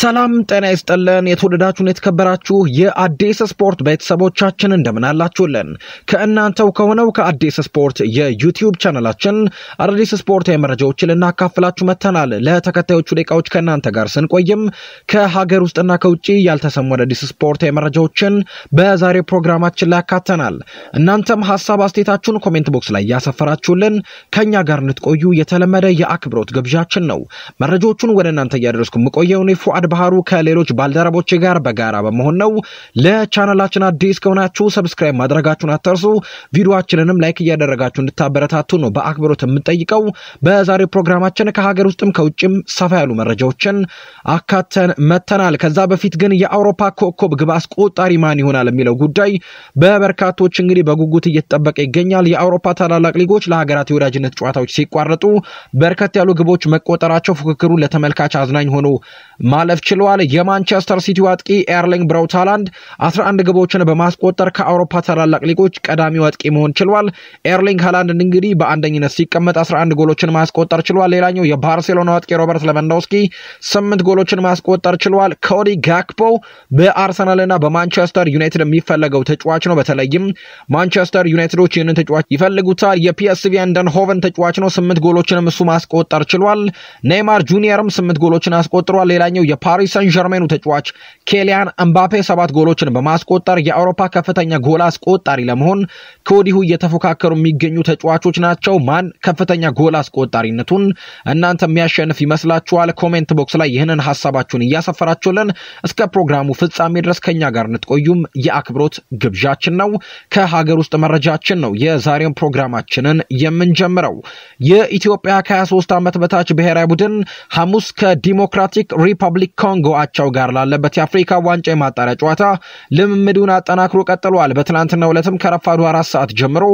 ሰላም ጤና ይስጥልን። የተወደዳችሁን የተከበራችሁ የአዲስ ስፖርት ቤተሰቦቻችን እንደምን አላችሁልን? ከእናንተው ከሆነው ከአዲስ ስፖርት የዩቲዩብ ቻናላችን አዳዲስ ስፖርታዊ መረጃዎችን ልናካፍላችሁ መጥተናል። ለተከታዮቹ ደቂቃዎች ከእናንተ ጋር ስንቆይም ከሀገር ውስጥና ከውጭ ያልተሰሙ አዳዲስ ስፖርታዊ መረጃዎችን በዛሬ ፕሮግራማችን ላይ ያካተናል። እናንተም ሀሳብ አስተያየታችሁን ኮሜንት ቦክስ ላይ ያሰፈራችሁልን ከእኛ ጋር እንድትቆዩ የተለመደ የአክብሮት ግብዣችን ነው። መረጃዎቹን ወደ እናንተ እያደረስኩ የምቆየውን ባህሩ ከሌሎች ባልደረቦች ጋር በጋራ በመሆን ነው። ለቻናላችን አዲስ ከሆናችሁ ሰብስክራይብ ማድረጋችሁን አትርሱ። ቪዲዮችንንም ላይክ እያደረጋችሁ እንድታበረታቱ ነው በአክብሮት የምንጠይቀው። በዛሬው ፕሮግራማችን ከሀገር ውስጥም ከውጭም ሰፋ ያሉ መረጃዎችን አካተን መተናል። ከዛ በፊት ግን የአውሮፓ ኮከብ ግብ አስቆጣሪ ማን ይሆናል የሚለው ጉዳይ በበርካቶች እንግዲህ በጉጉት እየተጠበቀ ይገኛል። የአውሮፓ ታላላቅ ሊጎች ለሀገራት የወዳጅነት ጨዋታዎች ሲቋረጡ በርከት ያሉ ግቦች መቆጠራቸው ፉክክሩን ለተመልካች አዝናኝ ሆኖ ማለፍ ችሏል። የማንቸስተር ሲቲ አጥቂ ኤርሊንግ ብራውታላንድ 11 ግቦችን በማስቆጠር ከአውሮፓ ታላላቅ ሊጎች ቀዳሚው አጥቂ መሆን ችሏል። ኤርሊንግ ሃላንድ እንግዲህ በአንደኝነት ሲቀመጥ 11 ጎሎችን ማስቆጠር ችሏል። ሌላኛው የባርሴሎና አጥቂ ሮበርት ለቫንዶስኪ 8 ጎሎችን ማስቆጠር ችሏል። ኮዲ ጋክፖ በአርሰናልና በማንቸስተር ዩናይትድ የሚፈለገው ተጫዋች ነው። በተለይም ማንቸስተር ዩናይትዶች ይህንን ተጫዋች ይፈልጉታል። የፒኤስቪ አይንድሆቨን ተጫዋች ነው። 8 ጎሎችንም እሱ ማስቆጠር ችሏል። ኔይማር ጁኒየርም 8 ጎሎችን አስቆጥሯል። ሌላ ሌላኛው የፓሪስ ሰን ዠርሜኑ ተጫዋች ኬሊያን እምባፔ ሰባት ጎሎችን በማስቆጠር የአውሮፓ ከፍተኛ ጎል አስቆጣሪ ለመሆን ከወዲሁ እየተፎካከሩ የሚገኙ ተጫዋቾች ናቸው። ማን ከፍተኛ ጎል አስቆጣሪነቱን እናንተ የሚያሸንፍ ይመስላችኋል? ኮሜንት ቦክስ ላይ ይህንን ሀሳባችሁን እያሰፈራችሁልን እስከ ፕሮግራሙ ፍጻሜ ድረስ ከኛ ጋር እንድትቆዩም የአክብሮት ግብዣችን ነው። ከሀገር ውስጥ መረጃችን ነው የዛሬውን ፕሮግራማችንን የምንጀምረው የኢትዮጵያ ከ23 ዓመት በታች ብሔራዊ ቡድን ሐሙስ ከዲሞክራቲክ ሪፐብሊክ ኮንጎ አቻው ጋር ላለበት የአፍሪካ ዋንጫ የማጣሪያ ጨዋታ ልምምዱን አጠናክሮ ቀጥሏል። በትናንትናው ዕለትም ከረፋዱ አራት ሰዓት ጀምሮ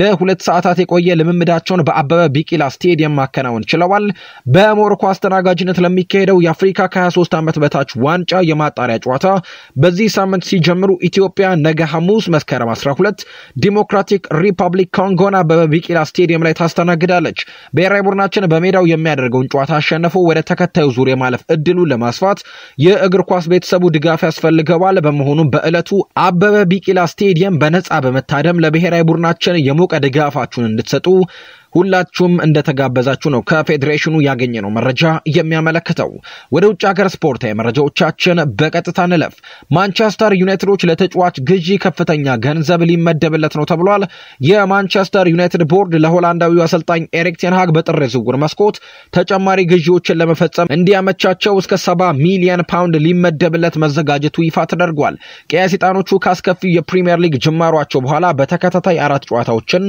ለሁለት ሰዓታት የቆየ ልምምዳቸውን በአበበ ቢቂላ ስቴዲየም ማከናወን ችለዋል። በሞሮኮ አስተናጋጅነት ለሚካሄደው የአፍሪካ ከ23 ዓመት በታች ዋንጫ የማጣሪያ ጨዋታ በዚህ ሳምንት ሲጀምሩ ኢትዮጵያ ነገ ሐሙስ መስከረም 12 ዲሞክራቲክ ሪፐብሊክ ኮንጎን አበበ ቢቂላ ስቴዲየም ላይ ታስተናግዳለች። ብሔራዊ ቡድናችን በሜዳው የሚያደርገውን ጨዋታ አሸንፎ ወደ ተከታዩ ዙር የማለፍ እድሉ ለማስፋት የእግር ኳስ ቤተሰቡ ድጋፍ ያስፈልገዋል። በመሆኑም በዕለቱ አበበ ቢቂላ ስቴዲየም በነፃ በመታደም ለብሔራዊ ቡድናችን የሞቀ ድጋፋችሁን እንድትሰጡ ሁላችሁም እንደተጋበዛችሁ ነው ከፌዴሬሽኑ ያገኘነው መረጃ የሚያመለክተው። ወደ ውጭ ሀገር ስፖርታዊ መረጃዎቻችን በቀጥታ ንለፍ። ማንቸስተር ዩናይትዶች ለተጫዋች ግዢ ከፍተኛ ገንዘብ ሊመደብለት ነው ተብሏል። የማንቸስተር ዩናይትድ ቦርድ ለሆላንዳዊ አሰልጣኝ ኤሪክ ቴንሃግ በጥር ዝውውር መስኮት ተጨማሪ ግዢዎችን ለመፈጸም እንዲያመቻቸው እስከ ሰባ ሚሊዮን ፓውንድ ሊመደብለት መዘጋጀቱ ይፋ ተደርጓል። ቀያ ሰይጣኖቹ ካስከፊው የፕሪምየር ሊግ ጅማሯቸው በኋላ በተከታታይ አራት ጨዋታዎችን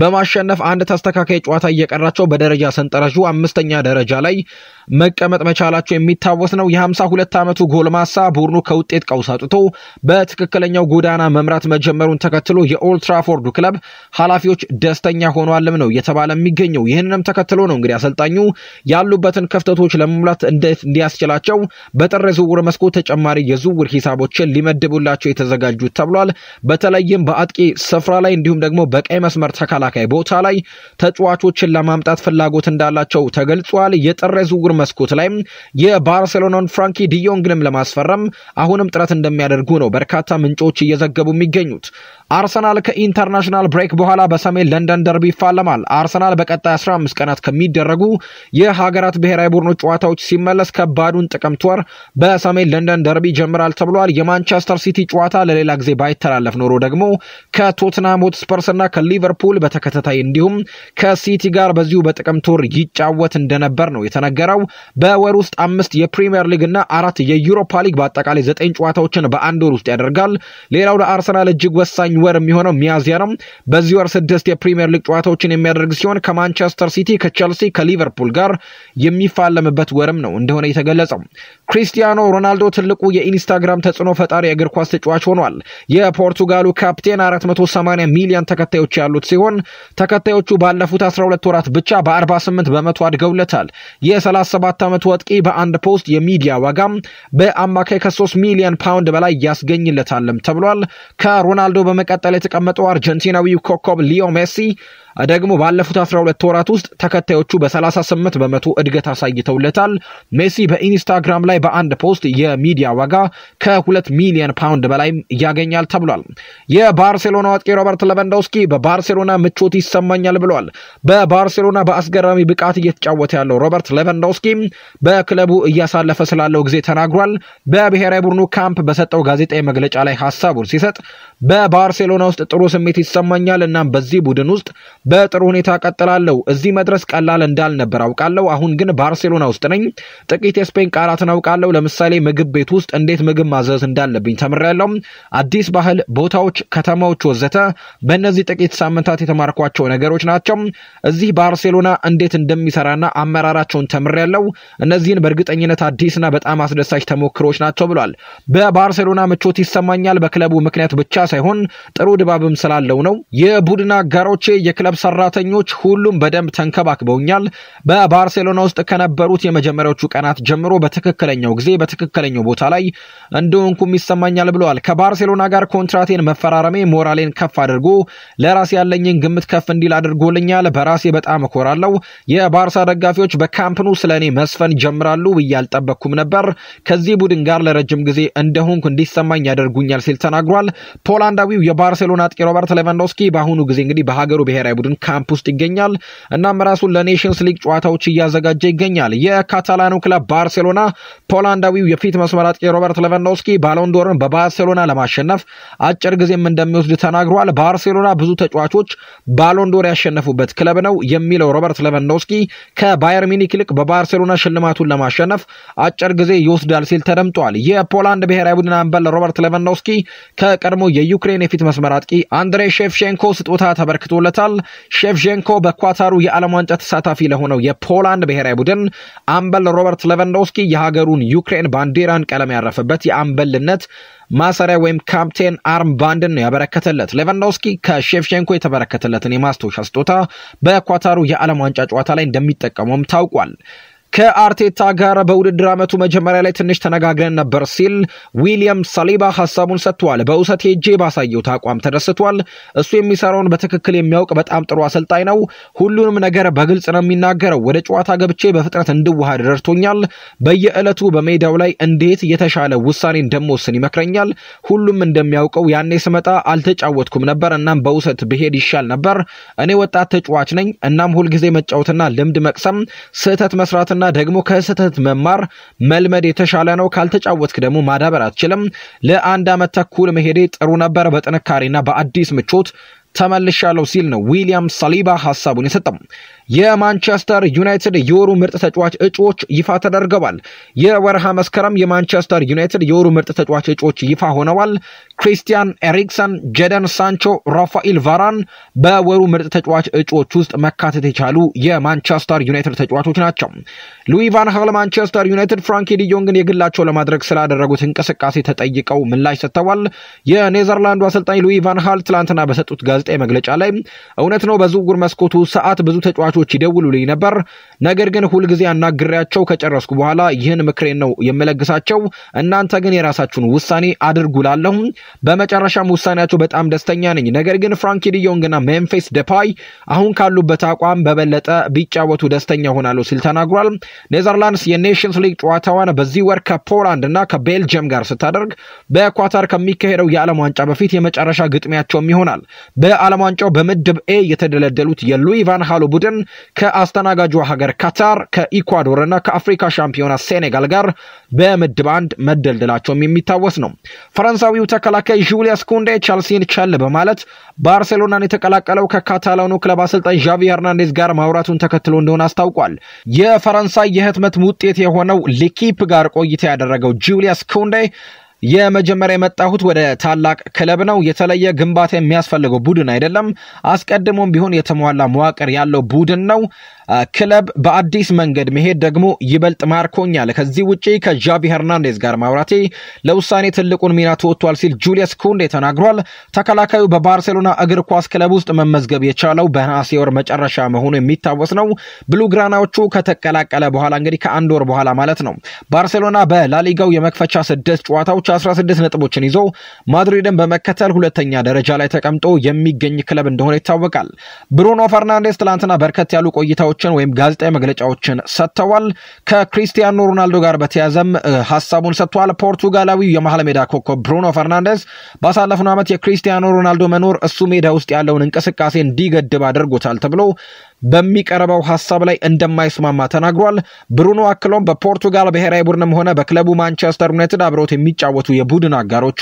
በማሸነፍ አንድ ተስተካ ተስተካካይ ጨዋታ እየቀራቸው በደረጃ ሰንጠረዡ አምስተኛ ደረጃ ላይ መቀመጥ መቻላቸው የሚታወስ ነው። የሃምሳ ሁለት ዓመቱ ጎልማሳ ቡድኑ ከውጤት ቀውስ አውጥቶ በትክክለኛው ጎዳና መምራት መጀመሩን ተከትሎ የኦልትራፎርዱ ክለብ ኃላፊዎች ደስተኛ ሆኗልም ነው እየተባለ የሚገኘው። ይህንንም ተከትሎ ነው እንግዲህ አሰልጣኙ ያሉበትን ክፍተቶች ለመሙላት እንዴት እንዲያስችላቸው በጥር ዝውውር መስኮ ተጨማሪ የዝውውር ሂሳቦችን ሊመድቡላቸው የተዘጋጁት ተብሏል። በተለይም በአጥቂ ስፍራ ላይ እንዲሁም ደግሞ በቀይ መስመር ተከላካይ ቦታ ላይ ተጫዋቾችን ለማምጣት ፍላጎት እንዳላቸው ተገልጿል። የጥር ዝውውር መስኮት ላይ የባርሴሎናን ፍራንኪ ዲዮንግንም ለማስፈረም አሁንም ጥረት እንደሚያደርጉ ነው በርካታ ምንጮች እየዘገቡ የሚገኙት። አርሰናል ከኢንተርናሽናል ብሬክ በኋላ በሰሜን ለንደን ደርቢ ይፋለማል። አርሰናል በቀጣይ 15 ቀናት ከሚደረጉ የሀገራት ብሔራዊ ቡድኖች ጨዋታዎች ሲመለስ ከባዱን ጥቅምት ወር በሰሜን ለንደን ደርቢ ይጀምራል ተብሏል። የማንቸስተር ሲቲ ጨዋታ ለሌላ ጊዜ ባይተላለፍ ኖሮ ደግሞ ከቶትናም ሆትስፐርስና ከሊቨርፑል በተከታታይ እንዲሁም ከሲቲ ጋር በዚሁ በጥቅምት ወር ይጫወት እንደነበር ነው የተነገረው። በወር ውስጥ አምስት ሊግ ሊግና አራት የዩሮፓ ሊግ በአጠቃላይ ዘጠኝ ጨዋታዎችን በአንድ ወር ውስጥ ያደርጋል። ሌላው ለአርሰናል እጅግ ወሳኝ ዘጠኝ ወር የሚሆነው ሚያዝያ ነው። በዚህ ወር ስድስት የፕሪምየር ሊግ ጨዋታዎችን የሚያደርግ ሲሆን ከማንቸስተር ሲቲ፣ ከቸልሲ፣ ከሊቨርፑል ጋር የሚፋለምበት ወርም ነው እንደሆነ የተገለጸው። ክሪስቲያኖ ሮናልዶ ትልቁ የኢንስታግራም ተጽዕኖ ፈጣሪ የእግር ኳስ ተጫዋች ሆኗል። የፖርቱጋሉ ካፕቴን 480 ሚሊዮን ተከታዮች ያሉት ሲሆን ተከታዮቹ ባለፉት 12 ወራት ብቻ በ48 በመቶ አድገውለታል። የ37 ዓመቱ ወጥቂ በአንድ ፖስት የሚዲያ ዋጋም በአማካይ ከ3 ሚሊዮን ፓውንድ በላይ ያስገኝለታልም ተብሏል። ከሮናልዶ በመቀጠል የተቀመጠው አርጀንቲናዊው ኮከብ ሊዮ ሜሲ ደግሞ ባለፉት 12 ወራት ውስጥ ተከታዮቹ በ38 በመቶ እድገት አሳይተውለታል። ሜሲ በኢንስታግራም ላይ በአንድ ፖስት የሚዲያ ዋጋ ከ2 ሚሊዮን ፓውንድ በላይም ያገኛል ተብሏል። የባርሴሎና አጥቂ ሮበርት ለቫንዶውስኪ በባርሴሎና ምቾት ይሰማኛል ብሏል። በባርሴሎና በአስገራሚ ብቃት እየተጫወተ ያለው ሮበርት ለቫንዶውስኪ በክለቡ እያሳለፈ ስላለው ጊዜ ተናግሯል። በብሔራዊ ቡድኑ ካምፕ በሰጠው ጋዜጣዊ መግለጫ ላይ ሀሳቡን ሲሰጥ በባርሴሎና ውስጥ ጥሩ ስሜት ይሰማኛል እናም በዚህ ቡድን ውስጥ በጥሩ ሁኔታ ቀጥላለሁ። እዚህ መድረስ ቀላል እንዳልነበር አውቃለሁ። አሁን ግን ባርሴሎና ውስጥ ነኝ። ጥቂት የስፔን ቃላትን አውቃለሁ። ለምሳሌ ምግብ ቤት ውስጥ እንዴት ምግብ ማዘዝ እንዳለብኝ ተምሬያለሁ። አዲስ ባህል፣ ቦታዎች፣ ከተማዎች ወዘተ በእነዚህ ጥቂት ሳምንታት የተማርኳቸው ነገሮች ናቸው። እዚህ ባርሴሎና እንዴት እንደሚሰራና አመራራቸውን ተምሬያለሁ። እነዚህን በእርግጠኝነት አዲስና በጣም አስደሳች ተሞክሮች ናቸው ብሏል። በባርሴሎና ምቾት ይሰማኛል። በክለቡ ምክንያት ብቻ ሳይሆን ጥሩ ድባብም ስላለው ነው። የቡድን አጋሮቼ የክለብ የክለብ ሰራተኞች ሁሉም በደንብ ተንከባክበውኛል። በባርሴሎና ውስጥ ከነበሩት የመጀመሪያዎቹ ቀናት ጀምሮ በትክክለኛው ጊዜ በትክክለኛው ቦታ ላይ እንደሆንኩም ይሰማኛል ብለዋል። ከባርሴሎና ጋር ኮንትራቴን መፈራረሜ ሞራሌን ከፍ አድርጎ ለራሴ ያለኝን ግምት ከፍ እንዲል አድርጎልኛል። በራሴ በጣም እኮራለሁ። የባርሳ ደጋፊዎች በካምፕኑ ስለ እኔ መስፈን ጀምራሉ ብዬ አልጠበቅኩም ነበር። ከዚህ ቡድን ጋር ለረጅም ጊዜ እንደሆንኩ እንዲሰማኝ ያደርጉኛል ሲል ተናግሯል። ፖላንዳዊው የባርሴሎና አጥቂ ሮበርት ሌቫንዶስኪ በአሁኑ ጊዜ እንግዲህ በሀገሩ ብሔራዊ ቡድን ካምፕ ውስጥ ይገኛል። እናም ራሱን ለኔሽንስ ሊግ ጨዋታዎች እያዘጋጀ ይገኛል። የካታላኑ ክለብ ባርሴሎና ፖላንዳዊው የፊት መስመር አጥቂ ሮበርት ሌቫንዶስኪ ባሎንዶርን በባርሴሎና ለማሸነፍ አጭር ጊዜም እንደሚወስድ ተናግሯል። ባርሴሎና ብዙ ተጫዋቾች ባሎንዶር ያሸነፉበት ክለብ ነው የሚለው ሮበርት ሌቫንዶስኪ ከባየር ሚኒክ ይልቅ በባርሴሎና ሽልማቱን ለማሸነፍ አጭር ጊዜ ይወስዳል ሲል ተደምጧል። የፖላንድ ብሔራዊ ቡድን አምበል ሮበርት ሌቫንዶስኪ ከቀድሞ የዩክሬን የፊት መስመር አጥቂ አንድሬ ሼቭቼንኮ ስጦታ ተበርክቶለታል። ሼቭቼንኮ በኳታሩ የዓለም ዋንጫ ተሳታፊ ለሆነው የፖላንድ ብሔራዊ ቡድን አምበል ሮበርት ሌቫንዶስኪ የሀገሩን ዩክሬን ባንዲራን ቀለም ያረፈበት የአምበልነት ማሰሪያ ወይም ካፕቴን አርም ባንድን ነው ያበረከተለት። ሌቫንዶስኪ ከሼቭቼንኮ የተበረከተለትን የማስታወሻ ስጦታ በኳታሩ የዓለም ዋንጫ ጨዋታ ላይ እንደሚጠቀመውም ታውቋል። ከአርቴታ ጋር በውድድር ዓመቱ መጀመሪያ ላይ ትንሽ ተነጋግረን ነበር ሲል ዊሊያም ሳሊባ ሀሳቡን ሰጥቷል። በውሰት ሄጄ ባሳየሁት አቋም ተደስቷል። እሱ የሚሰራውን በትክክል የሚያውቅ በጣም ጥሩ አሰልጣኝ ነው። ሁሉንም ነገር በግልጽ ነው የሚናገረው። ወደ ጨዋታ ገብቼ በፍጥነት እንድዋሃድ ረድቶኛል። በየዕለቱ በሜዳው ላይ እንዴት የተሻለ ውሳኔ እንደምወስን ይመክረኛል። ሁሉም እንደሚያውቀው ያኔ ስመጣ አልተጫወትኩም ነበር። እናም በውሰት ብሄድ ይሻል ነበር። እኔ ወጣት ተጫዋች ነኝ። እናም ሁልጊዜ መጫወትና ልምድ መቅሰም ስህተት መስራትና እና ደግሞ ከስህተት መማር መልመድ የተሻለ ነው። ካልተጫወትክ ደግሞ ማዳበር አትችልም። ለአንድ ዓመት ተኩል መሄዴ ጥሩ ነበር። በጥንካሬና በአዲስ ምቾት ተመልሻለሁ ሲል ነው ዊሊያም ሳሊባ ሀሳቡን የሰጠው። የማንቸስተር ዩናይትድ የወሩ ምርጥ ተጫዋች እጩዎች ይፋ ተደርገዋል። የወርሃ መስከረም የማንቸስተር ዩናይትድ የወሩ ምርጥ ተጫዋች እጩዎች ይፋ ሆነዋል። ክሪስቲያን ኤሪክሰን፣ ጀደን ሳንቾ፣ ራፋኤል ቫራን በወሩ ምርጥ ተጫዋች እጩዎች ውስጥ መካተት የቻሉ የማንቸስተር ዩናይትድ ተጫዋቾች ናቸው። ሉዊ ቫን ሃል ማንቸስተር ዩናይትድ ፍራንኪ ዲዮንግን የግላቸው ለማድረግ ስላደረጉት እንቅስቃሴ ተጠይቀው ምላሽ ሰጥተዋል። የኔዘርላንዱ አሰልጣኝ ሉዊ ቫን ሃል ትላንትና በሰጡት ጋዜጣዊ መግለጫ ላይ እውነት ነው በዝውውር መስኮቱ ሰዓት ብዙ ተጫዋቾች ተጫዋቾች ይደውሉልኝ ነበር። ነገር ግን ሁልጊዜ አናግሬያቸው ከጨረስኩ በኋላ ይህን ምክሬን ነው የምለግሳቸው። እናንተ ግን የራሳችሁን ውሳኔ አድርጉላለሁ። በመጨረሻም ውሳኔያቸው በጣም ደስተኛ ነኝ። ነገር ግን ፍራንኪ ዲዮንግና ሜምፊስ ደፓይ አሁን ካሉበት አቋም በበለጠ ቢጫወቱ ደስተኛ ሆናለሁ ሲል ተናግሯል። ኔዘርላንድስ የኔሽንስ ሊግ ጨዋታዋን በዚህ ወር ከፖላንድ እና ከቤልጅየም ጋር ስታደርግ በኳታር ከሚካሄደው የዓለም ዋንጫ በፊት የመጨረሻ ግጥሚያቸውም ይሆናል። በዓለም ዋንጫው በምድብ ኤ የተደለደሉት የሉዊ ቫን ሃሎ ቡድን ከአስተናጋጁ ሀገር ካታር፣ ከኢኳዶር እና ከአፍሪካ ሻምፒዮና ሴኔጋል ጋር በምድብ አንድ መደልደላቸውም የሚታወስ ነው። ፈረንሳዊው ተከላካይ ጁልያስ ኩንዴ ቻልሲን ቸል በማለት ባርሴሎናን የተቀላቀለው ከካታላኑ ክለብ አሰልጣኝ ዣቪ ሄርናንዴዝ ጋር ማውራቱን ተከትሎ እንደሆነ አስታውቋል። የፈረንሳይ የህትመት ውጤት የሆነው ሊኪፕ ጋር ቆይታ ያደረገው ጁልያስ ኩንዴ የመጀመሪያ የመጣሁት ወደ ታላቅ ክለብ ነው። የተለየ ግንባታ የሚያስፈልገው ቡድን አይደለም። አስቀድሞም ቢሆን የተሟላ መዋቅር ያለው ቡድን ነው። ክለብ በአዲስ መንገድ መሄድ ደግሞ ይበልጥ ማርኮኛል። ከዚህ ውጪ ከዣቢ ሄርናንዴዝ ጋር ማውራቴ ለውሳኔ ትልቁን ሚና ተወጥቷል ሲል ጁሊየስ ኩንዴ ተናግሯል። ተከላካዩ በባርሴሎና እግር ኳስ ክለብ ውስጥ መመዝገብ የቻለው በነሐሴ ወር መጨረሻ መሆኑ የሚታወስ ነው። ብሉግራናዎቹ ከተቀላቀለ በኋላ እንግዲህ ከአንድ ወር በኋላ ማለት ነው። ባርሴሎና በላሊጋው የመክፈቻ ስድስት ጨዋታዎች 16 ነጥቦችን ይዞ ማድሪድን በመከተል ሁለተኛ ደረጃ ላይ ተቀምጦ የሚገኝ ክለብ እንደሆነ ይታወቃል። ብሩኖ ፈርናንዴስ ትላንትና በርከት ያሉ ቆይታዎች መግለጫዎችን ወይም ጋዜጣዊ መግለጫዎችን ሰጥተዋል። ከክሪስቲያኖ ሮናልዶ ጋር በተያዘም ሀሳቡን ሰጥቷል። ፖርቱጋላዊው የመሀል ሜዳ ኮከብ ብሩኖ ፈርናንዴዝ ባሳለፍነው ዓመት የክሪስቲያኖ ሮናልዶ መኖር እሱ ሜዳ ውስጥ ያለውን እንቅስቃሴ እንዲገድብ አድርጎታል ተብሎ በሚቀርበው ሀሳብ ላይ እንደማይስማማ ተናግሯል። ብሩኖ አክሎም በፖርቱጋል ብሔራዊ ቡድንም ሆነ በክለቡ ማንቸስተር ዩናይትድ አብረውት የሚጫወቱ የቡድን አጋሮቹ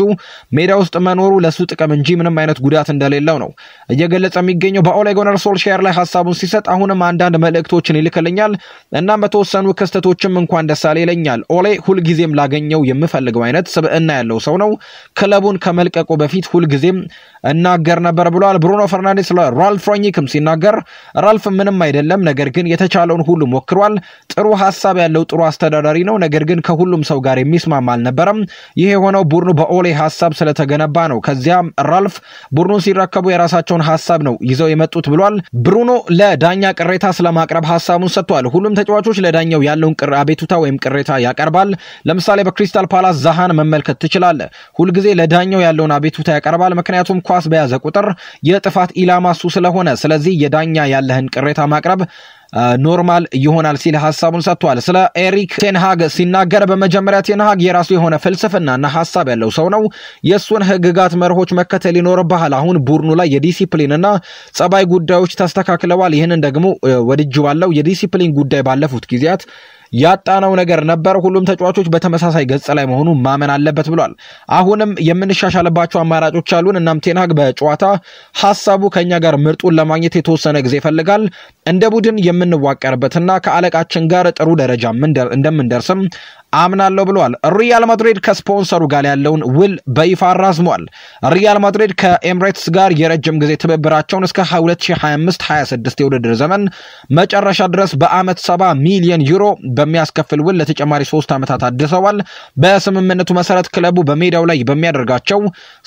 ሜዳ ውስጥ መኖሩ ለሱ ጥቅም እንጂ ምንም አይነት ጉዳት እንደሌለው ነው እየገለጸ የሚገኘው። በኦሌ ጉናር ሶልሻየር ላይ ሀሳቡን ሲሰጥ አሁንም አንዳንድ መልእክቶችን ይልክልኛል እና በተወሰኑ ክስተቶችም እንኳን ደሳል ይለኛል። ኦሌ ሁልጊዜም ላገኘው የምፈልገው አይነት ስብዕና ያለው ሰው ነው። ክለቡን ከመልቀቁ በፊት ሁልጊዜም እናገር ነበር ብሏል ብሩኖ ፈርናንዴስ ለራልፍ ሮኒክም ሲናገር ራልፍ ምንም አይደለም፣ ነገር ግን የተቻለውን ሁሉ ሞክሯል። ጥሩ ሀሳብ ያለው ጥሩ አስተዳዳሪ ነው፣ ነገር ግን ከሁሉም ሰው ጋር የሚስማማ አልነበረም። ይህ የሆነው ቡድኑ በኦሌ ሀሳብ ስለተገነባ ነው። ከዚያም ራልፍ ቡድኑን ሲረከቡ የራሳቸውን ሀሳብ ነው ይዘው የመጡት ብሏል። ብሩኖ ለዳኛ ቅሬታ ስለማቅረብ ሀሳቡን ሰጥቷል። ሁሉም ተጫዋቾች ለዳኛው ያለውን አቤቱታ ወይም ቅሬታ ያቀርባል። ለምሳሌ በክሪስታል ፓላስ ዛሃን መመልከት ትችላለ። ሁልጊዜ ለዳኛው ያለውን አቤቱታ ያቀርባል፣ ምክንያቱም ኳስ በያዘ ቁጥር የጥፋት ኢላማ እሱ ስለሆነ፣ ስለዚህ የዳኛ ያለህን ቅሬታ ማቅረብ ኖርማል ይሆናል ሲል ሀሳቡን ሰጥቷል። ስለ ኤሪክ ቴንሃግ ሲናገር በመጀመሪያ ቴንሃግ የራሱ የሆነ ፍልስፍናና ሀሳብ ያለው ሰው ነው። የእሱን ህግጋት መርሆች መከተል ይኖርብሃል። አሁን ቡድኑ ላይ የዲሲፕሊንና ጸባይ ጉዳዮች ተስተካክለዋል። ይህንን ደግሞ ወድጅ ባለው የዲሲፕሊን ጉዳይ ባለፉት ጊዜያት ያጣነው ነገር ነበር። ሁሉም ተጫዋቾች በተመሳሳይ ገጽ ላይ መሆኑ ማመን አለበት ብሏል። አሁንም የምንሻሻልባቸው አማራጮች አሉን። እናም ቴንሃግ በጨዋታ ሀሳቡ ከኛ ጋር ምርጡን ለማግኘት የተወሰነ ጊዜ ይፈልጋል። እንደ ቡድን የምንዋቀርበትና ከአለቃችን ጋር ጥሩ ደረጃ እንደምንደርስም አምናለሁ ብለዋል። ሪያል ማድሪድ ከስፖንሰሩ ጋር ያለውን ውል በይፋ አራዝሟል። ሪያል ማድሪድ ከኤምሬትስ ጋር የረጅም ጊዜ ትብብራቸውን እስከ 2025/26 የውድድር ዘመን መጨረሻ ድረስ በአመት 70 ሚሊዮን ዩሮ በሚያስከፍል ውል ለተጨማሪ ሶስት ዓመታት አድሰዋል። በስምምነቱ መሰረት ክለቡ በሜዳው ላይ በሚያደርጋቸው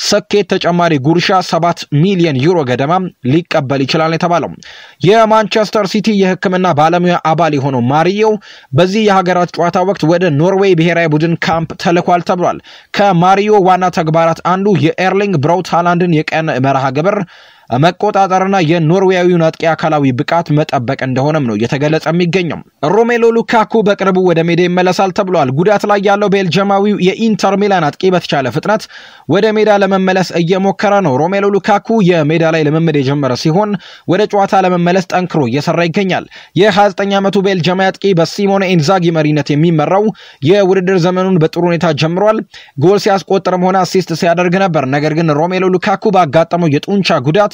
ስኬት ተጨማሪ ጉርሻ ሰባት ሚሊዮን ዩሮ ገደማ ሊቀበል ይችላል የተባለው የማንቸስተር ሲቲ የሕክምና ባለሙያ አባል የሆነው ማሪዮ በዚህ የሀገራት ጨዋታ ወቅት ወደ ኖርዌይ ብሔራዊ ቡድን ካምፕ ተልኳል ተብሏል። ከማሪዮ ዋና ተግባራት አንዱ የኤርሊንግ ብራውት ሃላንድን የቀን መርሃ ግብር መቆጣጠርና የኖርዌያዊውን አጥቂ አካላዊ ብቃት መጠበቅ እንደሆነም ነው እየተገለጸ የሚገኘው። ሮሜሎ ሉካኩ በቅርቡ ወደ ሜዳ ይመለሳል ተብሏል። ጉዳት ላይ ያለው ቤልጅማዊው የኢንተር ሚላን አጥቂ በተቻለ ፍጥነት ወደ ሜዳ ለመመለስ እየሞከረ ነው። ሮሜሎ ሉካኩ የሜዳ ላይ ልምምድ የጀመረ ሲሆን ወደ ጨዋታ ለመመለስ ጠንክሮ እየሰራ ይገኛል። የ29 ዓመቱ ቤልጅማዊ አጥቂ በሲሞኔ ኢንዛጊ መሪነት የሚመራው የውድድር ዘመኑን በጥሩ ሁኔታ ጀምሯል። ጎል ሲያስቆጥርም ሆነ አሲስት ሲያደርግ ነበር። ነገር ግን ሮሜሎ ሉካኩ ባጋጠመው የጡንቻ ጉዳት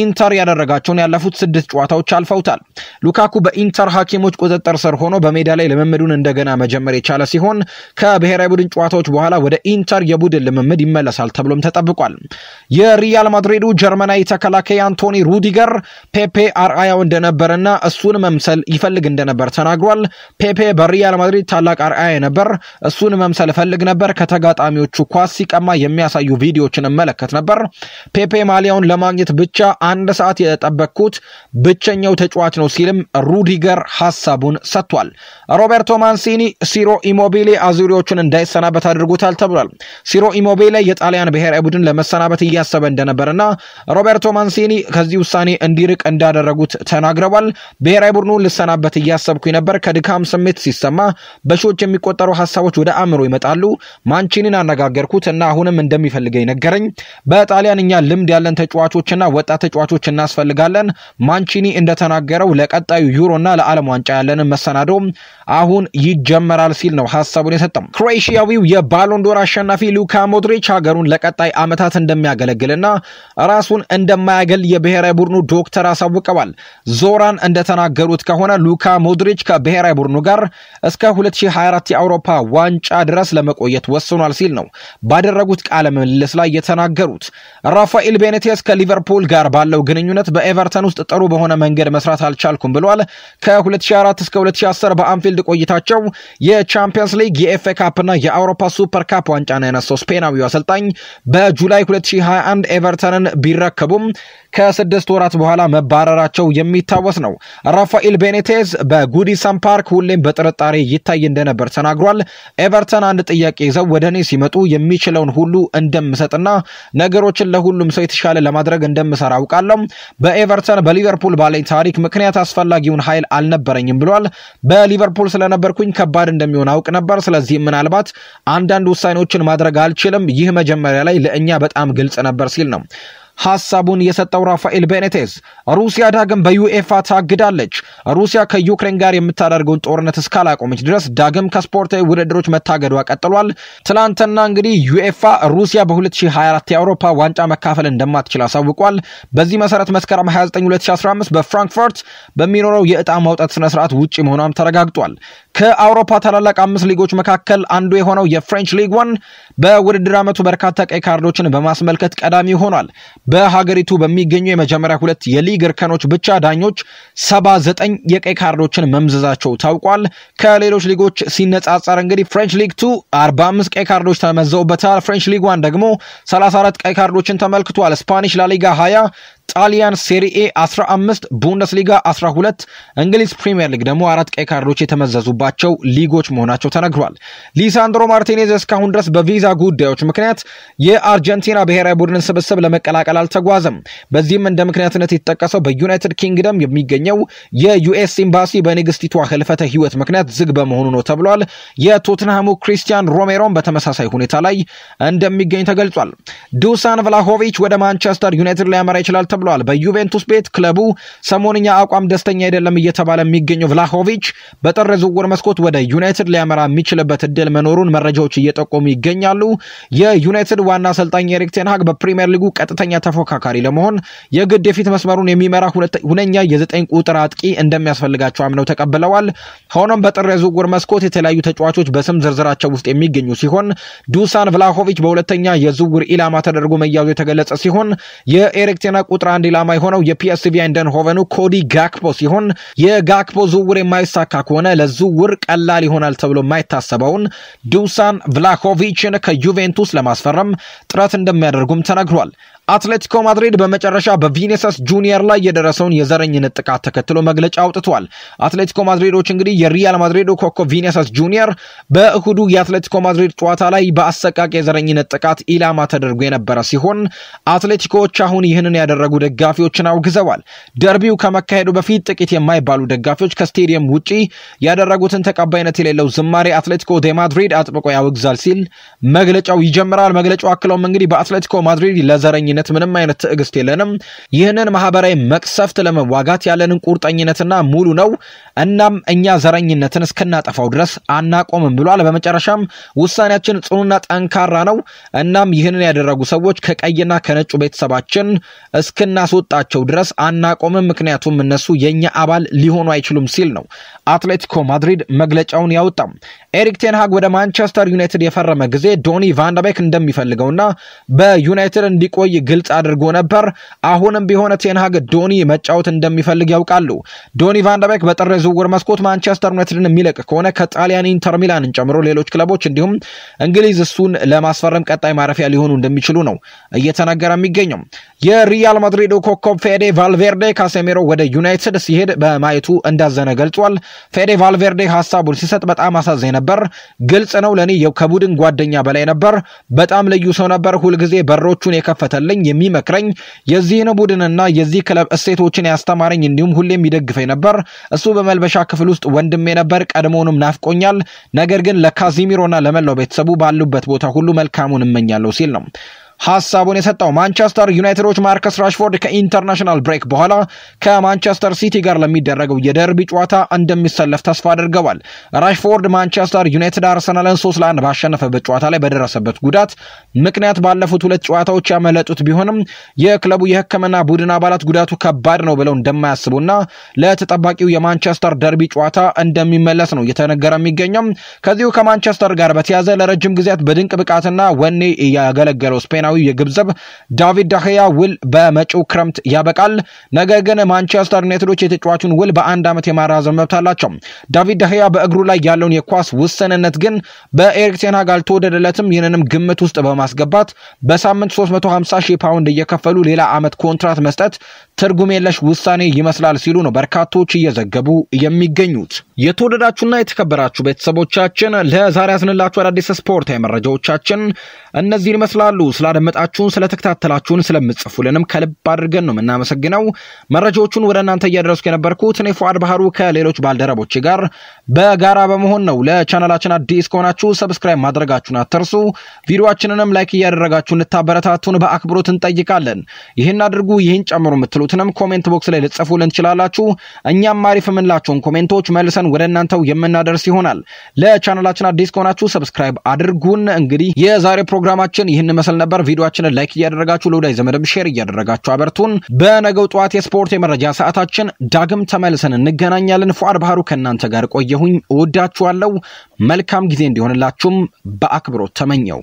ኢንተር ያደረጋቸውን ያለፉት ስድስት ጨዋታዎች አልፈውታል። ሉካኩ በኢንተር ሐኪሞች ቁጥጥር ስር ሆኖ በሜዳ ላይ ልምምዱን እንደገና መጀመር የቻለ ሲሆን ከብሔራዊ ቡድን ጨዋታዎች በኋላ ወደ ኢንተር የቡድን ልምምድ ይመለሳል ተብሎም ተጠብቋል። የሪያል ማድሪዱ ጀርመናዊ ተከላካይ አንቶኒ ሩዲገር ፔፔ አርአያው እንደነበረና እሱን መምሰል ይፈልግ እንደነበር ተናግሯል። ፔፔ በሪያል ማድሪድ ታላቅ አርአያ ነበር። እሱን መምሰል እፈልግ ነበር። ከተጋጣሚዎቹ ኳስ ሲቀማ የሚያሳዩ ቪዲዮዎችን እመለከት ነበር። ፔፔ ማሊያውን ለማግኘት ብቻ አንድ ሰዓት የጠበቅኩት ብቸኛው ተጫዋች ነው ሲልም ሩዲገር ሀሳቡን ሰጥቷል። ሮቤርቶ ማንሲኒ ሲሮ ኢሞቢሌ አዙሪዎቹን እንዳይሰናበት አድርጎታል ተብሏል። ሲሮ ኢሞቢሌ የጣሊያን ብሔራዊ ቡድን ለመሰናበት እያሰበ እንደነበርና ሮቤርቶ ማንሲኒ ከዚህ ውሳኔ እንዲርቅ እንዳደረጉት ተናግረዋል። ብሔራዊ ቡድኑ ልሰናበት እያሰብኩ ነበር። ከድካም ስሜት ሲሰማ በሺዎች የሚቆጠሩ ሀሳቦች ወደ አእምሮ ይመጣሉ። ማንቺኒን አነጋገርኩት እና አሁንም እንደሚፈልገኝ ነገረኝ። በጣሊያን እኛ ልምድ ያለን ተጫዋቾችና ወጣት ተጫዋቾች እናስፈልጋለን። ማንቺኒ እንደተናገረው ለቀጣዩ ዩሮና ለዓለም ዋንጫ ያለንን መሰናዶ አሁን ይጀመራል ሲል ነው ሀሳቡን የሰጠው። ክሮኤሽያዊው የባሎንዶር አሸናፊ ሉካ ሞድሪች ሀገሩን ለቀጣይ ዓመታት እንደሚያገለግልና ራሱን እንደማያገል የብሔራዊ ቡድኑ ዶክተር አሳውቀዋል። ዞራን እንደተናገሩት ከሆነ ሉካ ሞድሪች ከብሔራዊ ቡድኑ ጋር እስከ 2024 የአውሮፓ ዋንጫ ድረስ ለመቆየት ወስኗል ሲል ነው ባደረጉት ቃለ ምልልስ ላይ የተናገሩት። ራፋኤል ቤኔቴስ ከሊቨርፑል ጋር ባለው ግንኙነት በኤቨርተን ውስጥ ጥሩ በሆነ መንገድ መስራት አልቻልኩም ብሏል። ከ2004 እስከ 2010 በአንፊል በፊልድ ቆይታቸው የቻምፒየንስ ሊግ፣ የኤፍኤ ካፕና የአውሮፓ ሱፐር ካፕ ዋንጫን ያነሳው ስፔናዊው አሰልጣኝ በጁላይ 2021 ኤቨርተንን ቢረከቡም ከስድስት ወራት በኋላ መባረራቸው የሚታወስ ነው። ራፋኤል ቤኔቴዝ በጉዲሰን ፓርክ ሁሌም በጥርጣሬ ይታይ እንደነበር ተናግሯል። ኤቨርተን አንድ ጥያቄ ይዘው ወደ እኔ ሲመጡ የሚችለውን ሁሉ እንደምሰጥና ነገሮችን ለሁሉም ሰው የተሻለ ለማድረግ እንደምሰራ አውቃለሁ። በኤቨርተን በሊቨርፑል ባለኝ ታሪክ ምክንያት አስፈላጊውን ኃይል አልነበረኝም ብሏል። በሊቨርፑል ሊቨርፑል ስለነበርኩኝ ከባድ እንደሚሆን አውቅ ነበር። ስለዚህ ምናልባት አንዳንድ ውሳኔዎችን ማድረግ አልችልም። ይህ መጀመሪያ ላይ ለእኛ በጣም ግልጽ ነበር ሲል ነው ሀሳቡን የሰጠው ራፋኤል ቤኔቴስ ሩሲያ ዳግም በዩኤፋ ታግዳለች። ሩሲያ ከዩክሬን ጋር የምታደርገውን ጦርነት እስካላቆመች ድረስ ዳግም ከስፖርታዊ ውድድሮች መታገዷ ቀጥሏል። ትናንትና እንግዲህ ዩኤፋ ሩሲያ በ2024 የአውሮፓ ዋንጫ መካፈል እንደማትችል አሳውቋል። በዚህ መሰረት መስከረም 29 2015 በፍራንክፈርት በሚኖረው የእጣ ማውጣት ስነ ስርዓት ውጪ መሆኗም ተረጋግጧል። ከአውሮፓ ታላላቅ አምስት ሊጎች መካከል አንዱ የሆነው የፍሬንች ሊግ ዋን በውድድር ዓመቱ በርካታ ቀይ ካርዶችን በማስመልከት ቀዳሚ ሆኗል። በሀገሪቱ በሚገኙ የመጀመሪያ ሁለት የሊግ እርከኖች ብቻ ዳኞች ሰባ ዘጠኝ የቀይ ካርዶችን መምዘዛቸው ታውቋል። ከሌሎች ሊጎች ሲነጻጸር እንግዲህ ፍሬንች ሊግ ቱ 45 ቀይ ካርዶች ተመዘውበታል። ፍሬንች ሊግ ዋን ደግሞ 34 ቀይ ካርዶችን ተመልክቷል። ስፓኒሽ ላሊጋ 20 ጣሊያን ሴሪኤ 15 ቡንደስሊጋ 12 እንግሊዝ ፕሪምየር ሊግ ደግሞ አራት ቀይ ካርዶች የተመዘዙባቸው ሊጎች መሆናቸው ተነግሯል። ሊሳንድሮ ማርቲኔዝ እስካሁን ድረስ በቪዛ ጉዳዮች ምክንያት የአርጀንቲና ብሔራዊ ቡድንን ስብስብ ለመቀላቀል አልተጓዘም። በዚህም እንደ ምክንያትነት የተጠቀሰው በዩናይትድ ኪንግደም የሚገኘው የዩኤስ ኤምባሲ በንግስቲቷ ህልፈተ ህይወት ምክንያት ዝግ በመሆኑ ነው ተብሏል። የቶትንሃሙ ክሪስቲያን ሮሜሮን በተመሳሳይ ሁኔታ ላይ እንደሚገኝ ተገልጿል። ዱሳን ቭላሆቪች ወደ ማንቸስተር ዩናይትድ ሊያመራ ይችላል ተብሏል። በዩቬንቱስ ቤት ክለቡ ሰሞንኛ አቋም ደስተኛ አይደለም እየተባለ የሚገኘው ቭላሆቪች በጥር ዝውውር መስኮት ወደ ዩናይትድ ሊያመራ የሚችልበት እድል መኖሩን መረጃዎች እየጠቆሙ ይገኛሉ። የዩናይትድ ዋና አሰልጣኝ ኤሪክ ቴንሃግ በፕሪምየር ሊጉ ቀጥተኛ ተፎካካሪ ለመሆን የግድ የፊት መስመሩን የሚመራ ሁነኛ የዘጠኝ ቁጥር አጥቂ እንደሚያስፈልጋቸው አምነው ተቀብለዋል። ሆኖም በጥር ዝውውር መስኮት የተለያዩ ተጫዋቾች በስም ዝርዝራቸው ውስጥ የሚገኙ ሲሆን ዱሳን ቭላሆቪች በሁለተኛ የዝውውር ኢላማ ተደርጎ መያዙ የተገለጸ ሲሆን የኤሪክ ቴንሃግ ቁጥር አንድ ኢላማ የሆነው የፒኤስቪ አይንደንሆቨኑ ኮዲ ጋክፖ ሲሆን የጋክፖ ዝውውር የማይሳካ ከሆነ ለዝውውር ቀላል ይሆናል ተብሎ የማይታሰበውን ዱሳን ቭላሆቪችን ከዩቬንቱስ ለማስፈረም ጥረት እንደሚያደርጉም ተነግሯል። አትሌቲኮ ማድሪድ በመጨረሻ በቪኒሰስ ጁኒየር ላይ የደረሰውን የዘረኝነት ጥቃት ተከትሎ መግለጫ አውጥቷል። አትሌቲኮ ማድሪዶች እንግዲህ የሪያል ማድሪዶ ኮከብ ቪኒሰስ ጁኒየር በእሁዱ የአትሌቲኮ ማድሪድ ጨዋታ ላይ በአሰቃቂ የዘረኝነት ጥቃት ኢላማ ተደርጎ የነበረ ሲሆን አትሌቲኮዎች አሁን ይህንን ያደረጉ ደጋፊዎችን አውግዘዋል። ደርቢው ከመካሄዱ በፊት ጥቂት የማይባሉ ደጋፊዎች ከስቴዲየም ውጪ ያደረጉትን ተቀባይነት የሌለው ዝማሬ አትሌቲኮ ዴ ማድሪድ አጥብቆ ያወግዛል ሲል መግለጫው ይጀምራል። መግለጫው አክለውም እንግዲህ በአትሌቲኮ ማድሪድ ለዘረኝ ቁርጠኝነት ምንም አይነት ትዕግስት የለንም። ይህንን ማህበራዊ መቅሰፍት ለመዋጋት ያለንን ቁርጠኝነትና ሙሉ ነው። እናም እኛ ዘረኝነትን እስክናጠፋው ድረስ አናቆምም ብሏል። በመጨረሻም ውሳኔያችን ጽኑና ጠንካራ ነው። እናም ይህንን ያደረጉ ሰዎች ከቀይና ከነጩ ቤተሰባችን እስክናስወጣቸው ድረስ አናቆምም፣ ምክንያቱም እነሱ የእኛ አባል ሊሆኑ አይችሉም ሲል ነው አትሌቲኮ ማድሪድ መግለጫውን ያወጣም። ኤሪክ ቴንሃግ ወደ ማንቸስተር ዩናይትድ የፈረመ ጊዜ ዶኒ ቫንደቤክ እንደሚፈልገውና በዩናይትድ እንዲቆይ ግልጽ አድርጎ ነበር። አሁንም ቢሆን ቴንሃግ ዶኒ መጫወት እንደሚፈልግ ያውቃሉ። ዶኒ ቫንደቤክ በጥር ዝውውር መስኮት ማንቸስተር ዩናይትድን የሚለቅ ከሆነ ከጣሊያን ኢንተር ሚላንን ጨምሮ ሌሎች ክለቦች እንዲሁም እንግሊዝ እሱን ለማስፈረም ቀጣይ ማረፊያ ሊሆኑ እንደሚችሉ ነው እየተናገረ የሚገኘው። የሪያል ማድሪዱ ኮከብ ፌዴ ቫልቬርዴ ካሴሜሮ ወደ ዩናይትድ ሲሄድ በማየቱ እንዳዘነ ገልጿል። ፌዴ ቫልቬርዴ ሀሳቡን ሲሰጥ በጣም አሳዘኝ ነበር ነበር። ግልጽ ነው ለእኔ ከቡድን ጓደኛ በላይ ነበር። በጣም ልዩ ሰው ነበር። ሁልጊዜ በሮቹን የከፈተልኝ፣ የሚመክረኝ፣ የዚህን ቡድንና የዚህ ክለብ እሴቶችን ያስተማረኝ እንዲሁም ሁሌም ይደግፈኝ ነበር። እሱ በመልበሻ ክፍል ውስጥ ወንድሜ ነበር። ቀድሞውንም ናፍቆኛል። ነገር ግን ለካዚሚሮና ለመላው ቤተሰቡ ባሉበት ቦታ ሁሉ መልካሙን እመኛለሁ ሲል ነው ሀሳቡን የሰጠው ማንቸስተር ዩናይትዶች ማርከስ ራሽፎርድ ከኢንተርናሽናል ብሬክ በኋላ ከማንቸስተር ሲቲ ጋር ለሚደረገው የደርቢ ጨዋታ እንደሚሰለፍ ተስፋ አድርገዋል። ራሽፎርድ ማንቸስተር ዩናይትድ አርሰናልን ሶስት ለአንድ ባሸነፈበት ጨዋታ ላይ በደረሰበት ጉዳት ምክንያት ባለፉት ሁለት ጨዋታዎች ያመለጡት ቢሆንም የክለቡ የሕክምና ቡድን አባላት ጉዳቱ ከባድ ነው ብለው እንደማያስቡና ለተጠባቂው የማንቸስተር ደርቢ ጨዋታ እንደሚመለስ ነው እየተነገረ የሚገኘው። ከዚሁ ከማንቸስተር ጋር በተያያዘ ለረጅም ጊዜያት በድንቅ ብቃትና ወኔ እያገለገለው ስፔና ሰሜናዊ የግብዘብ ዳቪድ ዳህያ ውል በመጪው ክረምት ያበቃል። ነገር ግን ማንቸስተር ዩናይትዶች የተጫዋቹን ውል በአንድ ዓመት የማራዘም መብት አላቸው። ዳቪድ ዳህያ በእግሩ ላይ ያለውን የኳስ ውስንነት ግን በኤሪክ ቴን አልተወደደለትም። ይህንንም ግምት ውስጥ በማስገባት በሳምንት 350 ሺህ ፓውንድ እየከፈሉ ሌላ ዓመት ኮንትራት መስጠት ትርጉም የለሽ ውሳኔ ይመስላል ሲሉ ነው በርካቶች እየዘገቡ የሚገኙት። የተወደዳችሁና የተከበራችሁ ቤተሰቦቻችን ለዛሬ ያዝንላችሁ አዳዲስ ስፖርታዊ መረጃዎቻችን እነዚህን ይመስላሉ። ስላደመጣችሁን፣ ስለተከታተላችሁን፣ ስለምጽፉልንም ከልብ አድርገን ነው የምናመሰግነው። መረጃዎቹን ወደ እናንተ እያደረስኩ የነበርኩት እኔ ፉአድ ባህሩ ከሌሎች ባልደረቦች ጋር በጋራ በመሆን ነው። ለቻናላችን አዲስ ከሆናችሁ ሰብስክራይብ ማድረጋችሁን አትርሱ። ቪዲዮችንንም ላይክ እያደረጋችሁ እንድታበረታቱን በአክብሮት እንጠይቃለን። ይህን አድርጉ፣ ይህን ጨምሩ የምትሉ የምትሉትንም ኮሜንት ቦክስ ላይ ልጽፉልን ትችላላችሁ። እኛም አሪፍ የምንላችሁን ኮሜንቶች መልሰን ወደ እናንተው የምናደርስ ይሆናል። ለቻናላችን አዲስ ከሆናችሁ ሰብስክራይብ አድርጉን። እንግዲህ የዛሬ ፕሮግራማችን ይህን መስል ነበር። ቪዲዮችንን ላይክ እያደረጋችሁ ለወዳጅ ዘመድም ሼር እያደረጋችሁ አበርቱን። በነገው ጠዋት የስፖርት የመረጃ ሰዓታችን ዳግም ተመልሰን እንገናኛለን። ፏድ ባህሩ ከእናንተ ጋር ቆየሁኝ። እወዳችኋለሁ። መልካም ጊዜ እንዲሆንላችሁም በአክብሮት ተመኘው።